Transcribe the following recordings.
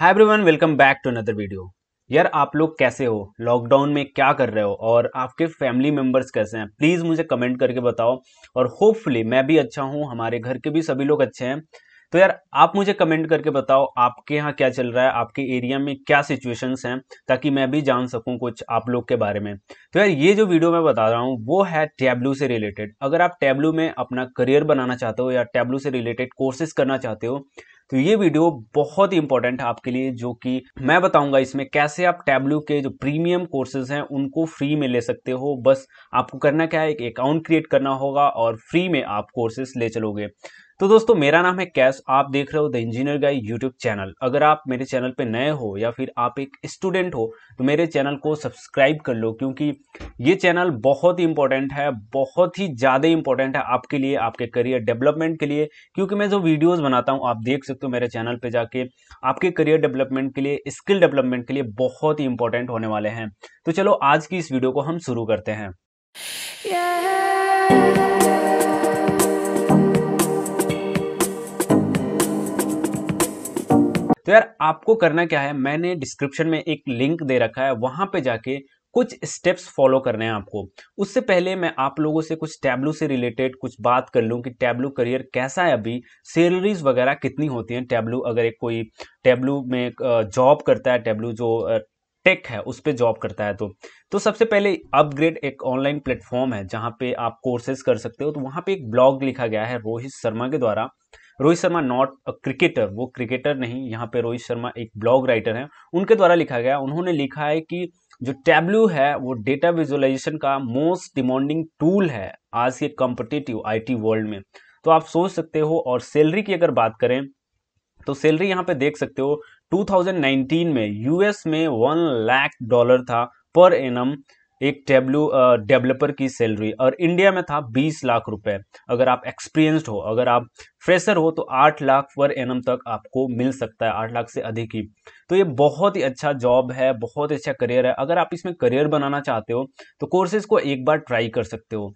Hi everyone welcome back to another video यार आप लोग कैसे हो लॉकडाउन में क्या कर रहे हो और आपके फैमिली मेंबर्स कैसे हैं प्लीज़ मुझे कमेंट करके बताओ और होपफुली मैं भी अच्छा हूँ हमारे घर के भी सभी लोग अच्छे हैं तो यार आप मुझे कमेंट करके बताओ आपके यहाँ क्या चल रहा है आपके एरिया में क्या सिचुएशंस हैं ताकि मैं भी जान सकूं कुछ आप लोग के बारे में तो यार ये जो वीडियो मैं बता रहा हूँ वो है टैबलू से रिलेटेड अगर आप टैबलू में अपना करियर बनाना चाहते हो या टैबलू से रिलेटेड कोर्सेज करना चाहते हो तो ये वीडियो बहुत ही इंपॉर्टेंट है आपके लिए जो कि मैं बताऊंगा इसमें कैसे आप टैबलू के जो प्रीमियम कोर्सेज हैं उनको फ्री में ले सकते हो बस आपको करना क्या है एक अकाउंट क्रिएट करना होगा और फ्री में आप कोर्सेज ले चलोगे तो दोस्तों मेरा नाम है कैश आप देख रहे हो the engineer guy YouTube channel अगर आप मेरे चैनल पे नए हो या फिर आप एक स्टूडेंट हो तो मेरे चैनल को सब्सक्राइब कर लो क्योंकि ये चैनल बहुत ही इंपॉर्टेंट है बहुत ही ज़्यादा इंपॉर्टेंट है आपके लिए आपके करियर डेवलपमेंट के लिए क्योंकि मैं जो वीडियोज़ बनाता हूँ आप देख सकते हो मेरे चैनल पर जाके आपके करियर डेवलपमेंट के लिए स्किल डेवलपमेंट के लिए बहुत ही इंपॉर्टेंट होने वाले हैं तो चलो आज की इस वीडियो को हम शुरू करते हैं yeah. तो यार आपको करना क्या है मैंने डिस्क्रिप्शन में एक लिंक दे रखा है वहां पे जाके कुछ स्टेप्स फॉलो करने हैं आपको उससे पहले मैं आप लोगों से कुछ टैबलू से रिलेटेड कुछ बात कर लूँ कि टैबलू करियर कैसा है अभी सैलरीज वगैरह कितनी होती हैं टैबलू अगर एक कोई टैबलू में जॉब करता है टैबलू जो टेक है उस पर जॉब करता है तो तो सबसे पहले अपग्रेड एक ऑनलाइन प्लेटफॉर्म है जहाँ पे आप कोर्सेज कर सकते हो तो वहाँ पे एक ब्लॉग लिखा गया है रोहित शर्मा के द्वारा Rohit Sharma not a cricketer वो क्रिकेटर नहीं यहाँ पे रोहित शर्मा एक ब्लॉग राइटर हैं उनके द्वारा लिखा गया उन्होंने लिखा है कि जो टैब्ल्यू है वो डेटा विजुअलाइजेशन का मोस्ट डिमांडिंग टूल है आज के कॉम्पिटिटिव आई वर्ल्ड में तो आप सोच सकते हो और सैलरी की अगर बात करें तो सैलरी यहाँ पे देख सकते हो 2019 में यूएस में वन लाख डॉलर था पर एनम एक टेब्लू डेवलपर की सैलरी और इंडिया में था बीस लाख रुपए अगर आप एक्सपीरियंस्ड हो अगर आप फ्रेशर हो तो आठ लाख पर एन तक आपको मिल सकता है 8 लाख से अधिक ही तो ये बहुत ही अच्छा जॉब है बहुत ही अच्छा करियर है अगर आप इसमें करियर बनाना चाहते हो तो कोर्सेज को एक बार ट्राई कर सकते हो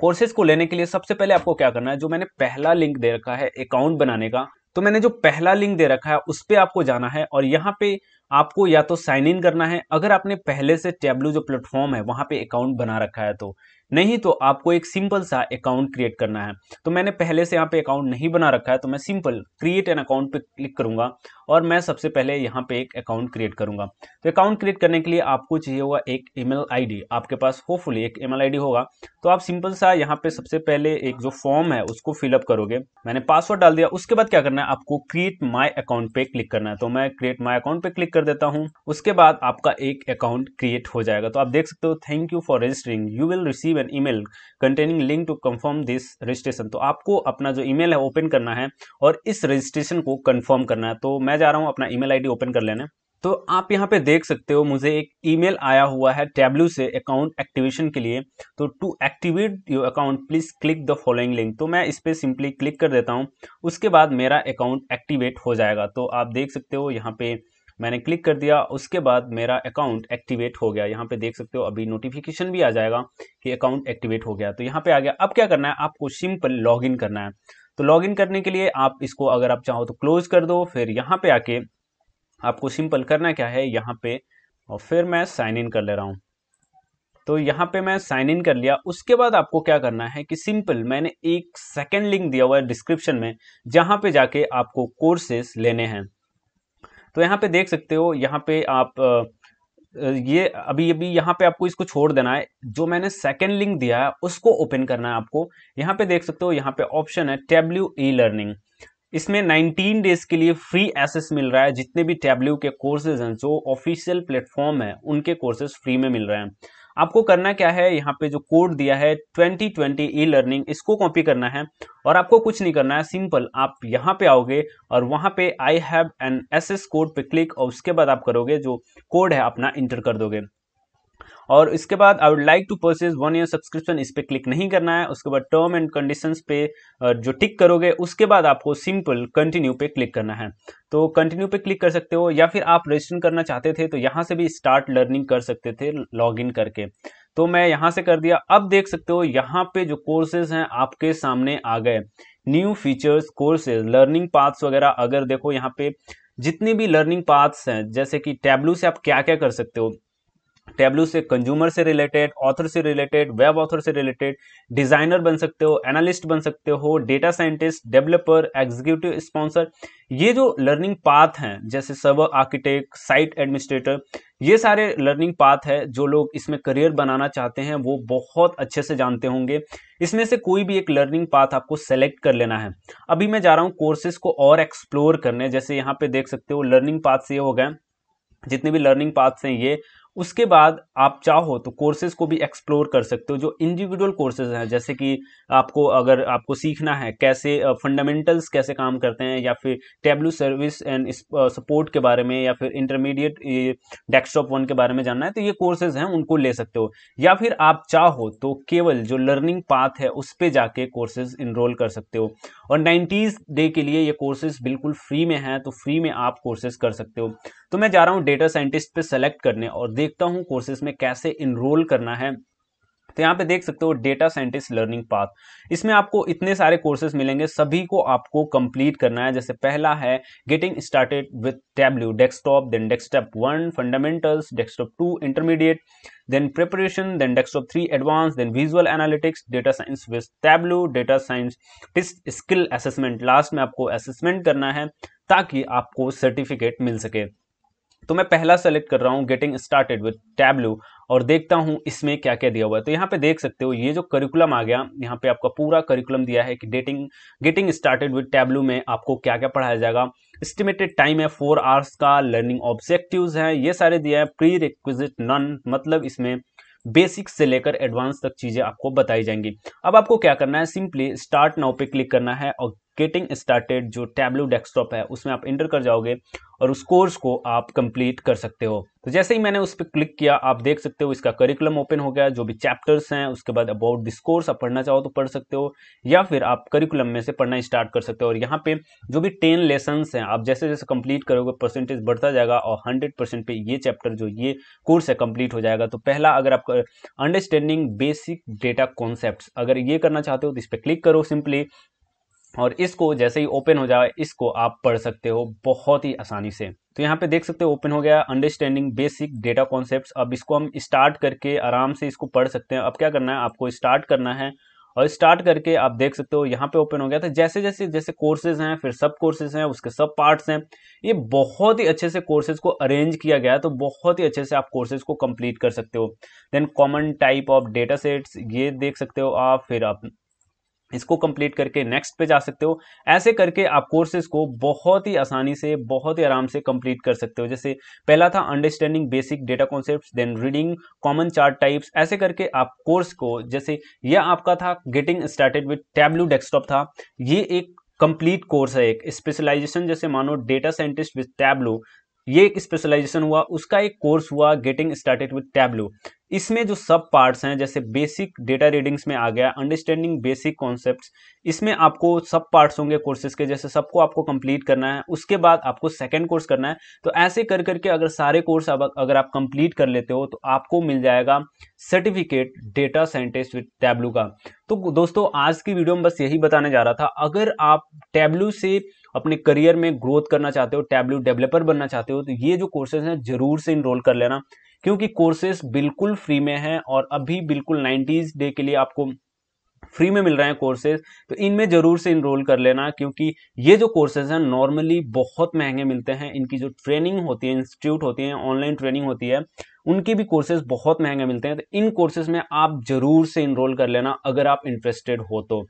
कोर्सेज को लेने के लिए सबसे पहले आपको क्या करना है जो मैंने पहला लिंक दे रखा है अकाउंट बनाने का तो मैंने जो पहला लिंक दे रखा है उस पर आपको जाना है और यहाँ पे आपको या तो साइन इन करना है अगर आपने पहले से टेब्लू जो प्लेटफॉर्म है वहां पे अकाउंट बना रखा है तो नहीं तो आपको एक सिंपल सा अकाउंट क्रिएट करना है तो मैंने पहले से यहाँ पे अकाउंट नहीं बना रखा है तो मैं सिंपल क्रिएट एन अकाउंट पे क्लिक करूंगा और मैं सबसे पहले यहाँ पे एक अकाउंट क्रिएट करूंगा तो अकाउंट क्रिएट करने के लिए आपको चाहिए होगा एक ईमेल आईडी आपके पास होपफुली एक ईमेल आईडी होगा तो आप सिंपल सा यहाँ पे सबसे पहले एक जो फॉर्म है उसको फिलअप करोगे मैंने पासवर्ड डाल दिया उसके बाद क्या करना है आपको क्रिएट माई अकाउंट पे क्लिक करना है तो मैं क्रिएट माई अकाउंट पे क्लिक कर देता हूं उसके बाद आपका एक अकाउंट क्रिएट हो जाएगा तो आप देख सकते हो thank you for registering you will receive an email containing link to confirm this registration तो आपको अपना जो ईमेल है ओपन करना है और इस रजिस्ट्रेशन को कंफर्म करना है तो मैं जा रहा हूं अपना ईमेल आईडी ओपन कर लेने तो आप यहां पे देख सकते हो मुझे एक ईमेल आया हुआ है टैब्लू से अकाउंट एक्टिवेशन के लिए तो to activate your account please click the following link तो मैं इस पर सिंपली क्लिक कर देता हूं उसके बाद मेरा अकाउंट एक्टिवेट हो जाएगा तो आप देख सकते हो यहाँ पे मैंने क्लिक कर दिया उसके बाद मेरा अकाउंट एक्टिवेट हो गया यहाँ पे देख सकते हो अभी नोटिफिकेशन भी आ जाएगा कि अकाउंट एक्टिवेट हो गया तो यहाँ पे आ गया अब क्या करना है आपको सिंपल लॉगिन करना है तो लॉगिन करने के लिए आप इसको अगर आप चाहो तो क्लोज कर दो फिर यहाँ पे आके आपको सिंपल करना क्या है यहाँ पे और फिर मैं साइन इन कर ले रहा हूँ तो यहाँ पे मैं साइन इन कर लिया उसके बाद आपको क्या करना है कि सिंपल मैंने एक सेकेंड लिंक दिया हुआ है डिस्क्रिप्शन में जहाँ पे जाके आपको कोर्सेस लेने हैं तो यहाँ पे देख सकते हो यहाँ पे आप ये अभी अभी यहाँ पे आपको इसको छोड़ देना है जो मैंने सेकेंड लिंक दिया है उसको ओपन करना है आपको यहाँ पे देख सकते हो यहाँ पे ऑप्शन है टेब्ल्यू ई लर्निंग इसमें 19 डेज के लिए फ्री एसेस मिल रहा है जितने भी टेब्ल्यू के कोर्सेज हैं जो ऑफिशियल प्लेटफॉर्म है उनके कोर्सेज फ्री में मिल रहे हैं आपको करना क्या है यहाँ पे जो कोड दिया है 2020 ई लर्निंग इसको कॉपी करना है और आपको कुछ नहीं करना है सिंपल आप यहाँ पे आओगे और वहाँ पे I have an S S code पे क्लिक और उसके बाद आप करोगे जो कोड है अपना इंटर कर दोगे और इसके बाद I would like to purchase one year subscription इस पर क्लिक नहीं करना है उसके बाद टर्म एंड कंडीशंस पे जो टिक करोगे उसके बाद आपको सिंपल कंटिन्यू पे क्लिक करना है तो कंटिन्यू पे क्लिक कर सकते हो या फिर आप रजिस्टर करना चाहते थे तो यहाँ से भी स्टार्ट लर्निंग कर सकते थे लॉग इन करके तो मैं यहाँ से कर दिया अब देख सकते हो यहाँ पे जो कोर्सेज हैं आपके सामने आ गए new features courses learning paths वगैरह अगर देखो यहाँ पे जितनी भी लर्निंग पाथ्स हैं जैसे कि टैबलू से आप क्या क्या कर सकते हो टेब्लू से कंज्यूमर से रिलेटेड ऑथर से रिलेटेड वेब ऑथर से रिलेटेड डिजाइनर बन सकते हो एनालिस्ट बन सकते हो data scientist developer executive sponsor ये जो लर्निंग पाथ हैं जैसे सर्वर आर्किटेक्ट साइट एडमिनिस्ट्रेटर ये सारे लर्निंग पाथ है जो लोग इसमें करियर बनाना चाहते हैं वो बहुत अच्छे से जानते होंगे इसमें से कोई भी एक लर्निंग पाथ आपको सेलेक्ट कर लेना है अभी मैं जा रहा हूँ कोर्सेज को और एक्सप्लोर करने जैसे यहाँ पे देख सकते हो लर्निंग पाथ से ये हो गए जितने भी लर्निंग पाथ्स हैं ये उसके बाद आप चाहो तो कोर्सेज को भी एक्सप्लोर कर सकते हो जो इंडिविजुअल कोर्सेज हैं जैसे कि आपको अगर आपको सीखना है कैसे फंडामेंटल्स कैसे काम करते हैं या फिर टेबलू सर्विस एंड सपोर्ट के बारे में या फिर इंटरमीडिएट डेस्कटॉप वन के बारे में जानना है तो ये कोर्सेज हैं उनको ले सकते हो या फिर आप चाहो तो केवल जो लर्निंग पाथ है उस पर जाके कोर्सेज इनरोल कर सकते हो और नाइन्टीज डे के लिए ये कोर्सेज बिल्कुल फ्री में हैं तो फ्री में आप कोर्सेज कर सकते हो तो मैं जा रहा हूँ डेटा साइंटिस्ट पर सेलेक्ट करने और देखता हूँ कोर्सेज में कैसे इनरोल करना है तो यहाँ पे देख सकते हो डेटा साइंटिस्ट लर्निंग पाथ इसमें आपको इतने सारे कोर्सेज मिलेंगे सभी को आपको कंप्लीट करना है जैसे पहला है getting started with Tableau desktop then desktop one fundamentals desktop two intermediate then preparation then desktop three advance then visual analytics data science with Tableau data scientist skill assessment last में आपको assessment करना है ताकि आपको certificate मिल सके तो मैं पहला सेलेक्ट कर रहा हूँ गेटिंग स्टार्टेड विथ टैबलू और देखता हूँ इसमें क्या क्या दिया हुआ है तो यहाँ पे देख सकते हो ये जो करिकुलम आ गया यहाँ पे आपका पूरा करिकुलम दिया है कि dating getting started with Tableau में आपको क्या क्या पढ़ाया जाएगा एस्टिमेटेड टाइम है फोर आवर्स का लर्निंग ऑब्जेक्टिव है ये सारे दिया है प्री रिक्विजिट नन मतलब इसमें बेसिक से लेकर एडवांस तक चीज़ें आपको बताई जाएंगी अब आपको क्या करना है सिंपली स्टार्ट नाउ पे क्लिक करना है और गेटिंग स्टार्टेड जो टैबलू डेस्कटॉप है उसमें आप इंटर कर जाओगे और उस कोर्स को आप कंप्लीट कर सकते हो तो जैसे ही मैंने उस पर क्लिक किया आप देख सकते हो इसका करिकुलम ओपन हो गया जो भी चैप्टर्स हैं उसके बाद अबाउट दिस कोर्स आप पढ़ना चाहो तो पढ़ सकते हो या फिर आप करिकुलम में से पढ़ना स्टार्ट कर सकते हो और यहाँ पे जो भी टेन लेसन हैं आप जैसे जैसे कंप्लीट करोगे परसेंटेज बढ़ता जाएगा और हंड्रेड परसेंट पे ये चैप्टर जो ये कोर्स है कंप्लीट हो जाएगा तो पहला अगर आप अंडरस्टैंडिंग बेसिक डेटा कॉन्सेप्ट अगर ये करना चाहते हो तो इस पर क्लिक करो सिंपली और इसको जैसे ही ओपन हो जाए इसको आप पढ़ सकते हो बहुत ही आसानी से तो यहाँ पे देख सकते हो ओपन हो गया अंडरस्टैंडिंग बेसिक डेटा कॉन्सेप्ट अब इसको हम स्टार्ट करके आराम से इसको पढ़ सकते हैं अब क्या करना है आपको स्टार्ट करना है और स्टार्ट करके आप देख सकते हो यहाँ पे ओपन हो गया था तो जैसे जैसे जैसे कोर्सेज हैं फिर सब कोर्सेज हैं उसके सब पार्ट्स हैं ये बहुत ही अच्छे से कोर्सेज को अरेंज किया गया तो बहुत ही अच्छे से आप कोर्सेज को कंप्लीट कर सकते हो then common type of data sets ये देख सकते हो आप फिर आप इसको कंप्लीट करके नेक्स्ट पे जा सकते हो ऐसे करके आप कोर्सेज को बहुत ही आसानी से बहुत ही आराम से कंप्लीट कर सकते हो जैसे पहला था understanding basic data concepts then reading common chart types ऐसे करके आप कोर्स को जैसे यह आपका था getting started with Tableau desktop था ये एक कंप्लीट कोर्स है एक स्पेशलाइजेशन जैसे मानो डेटा साइंटिस्ट विद टैब्लू ये एक स्पेशलाइजेशन हुआ उसका एक कोर्स हुआ गेटिंग स्टार्टेड विद टैबलू इसमें जो सब पार्ट्स हैं जैसे बेसिक डेटा रीडिंग्स में आ गया अंडरस्टैंडिंग बेसिक कॉन्सेप्ट्स इसमें आपको सब पार्ट्स होंगे कोर्सेज के जैसे सबको आपको कंप्लीट करना है उसके बाद आपको सेकंड कोर्स करना है तो ऐसे कर करके अगर सारे कोर्स अब अगर आप कंप्लीट कर लेते हो तो आपको मिल जाएगा certificate data scientist with Tableau का तो दोस्तों आज की वीडियो में बस यही बताने जा रहा था अगर आप टैबलू से अपने करियर में ग्रोथ करना चाहते हो टैबलेट डेवलपर बनना चाहते हो तो ये जो कोर्सेज हैं जरूर से इनरोल कर लेना क्योंकि कोर्सेज बिल्कुल फ्री में हैं और अभी बिल्कुल नाइन्टीज डे के लिए आपको फ्री में मिल रहे हैं कोर्सेज तो इनमें ज़रूर से इनरोल कर लेना क्योंकि ये जो कोर्सेज हैं नॉर्मली बहुत महंगे मिलते हैं इनकी जो ट्रेनिंग होती है इंस्टीट्यूट होती है ऑनलाइन ट्रेनिंग होती है उनके भी कोर्सेज बहुत महंगे मिलते हैं तो इन कोर्सेज में आप ज़रूर से इनरोल कर लेना अगर आप इंटरेस्टेड हो तो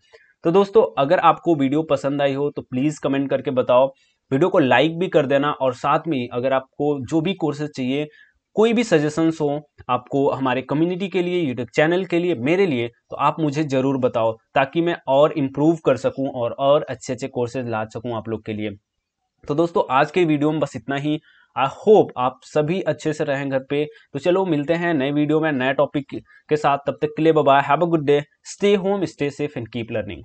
तो दोस्तों अगर आपको वीडियो पसंद आई हो तो प्लीज़ कमेंट करके बताओ वीडियो को लाइक भी कर देना और साथ में अगर आपको जो भी कोर्सेज चाहिए कोई भी सजेशंस हो आपको हमारे कम्युनिटी के लिए यूट्यूब चैनल के लिए मेरे लिए तो आप मुझे ज़रूर बताओ ताकि मैं और इम्प्रूव कर सकूं और और अच्छे अच्छे कोर्सेज ला सकूं आप लोग के लिए तो दोस्तों आज के वीडियो में बस इतना ही आई होप आप सभी अच्छे से रहें घर पे तो चलो मिलते हैं नए वीडियो में नए टॉपिक के साथ तब तक के लिए बबा have a good day stay home stay safe and keep learning